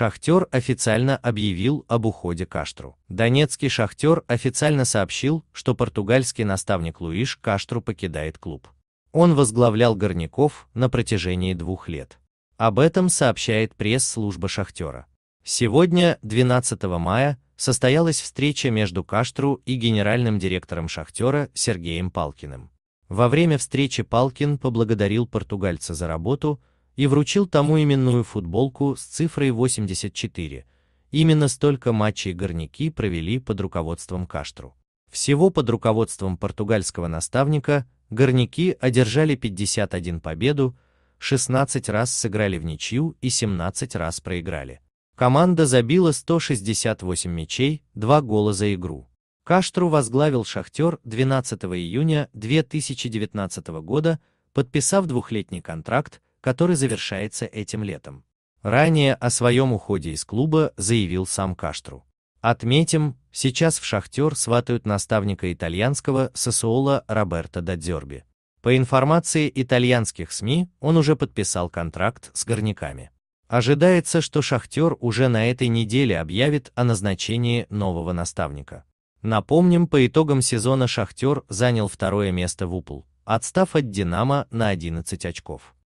Шахтер официально объявил об уходе Каштру. Донецкий Шахтер официально сообщил, что португальский наставник Луиш Каштру покидает клуб. Он возглавлял горняков на протяжении двух лет. Об этом сообщает пресс-служба Шахтера. Сегодня, 12 мая, состоялась встреча между Каштру и генеральным директором Шахтера Сергеем Палкиным. Во время встречи Палкин поблагодарил португальца за работу, и вручил тому именную футболку с цифрой 84. Именно столько матчей горняки провели под руководством Каштру. Всего под руководством португальского наставника горняки одержали 51 победу, 16 раз сыграли в ничью и 17 раз проиграли. Команда забила 168 мячей, 2 гола за игру. Каштру возглавил «Шахтер» 12 июня 2019 года, подписав двухлетний контракт, который завершается этим летом. Ранее о своем уходе из клуба заявил сам Каштру. Отметим, сейчас в «Шахтер» сватают наставника итальянского Сосуола Роберто Дадзерби. По информации итальянских СМИ, он уже подписал контракт с горняками. Ожидается, что «Шахтер» уже на этой неделе объявит о назначении нового наставника. Напомним, по итогам сезона «Шахтер» занял второе место в УПЛ, отстав от «Динамо» на 11 очков.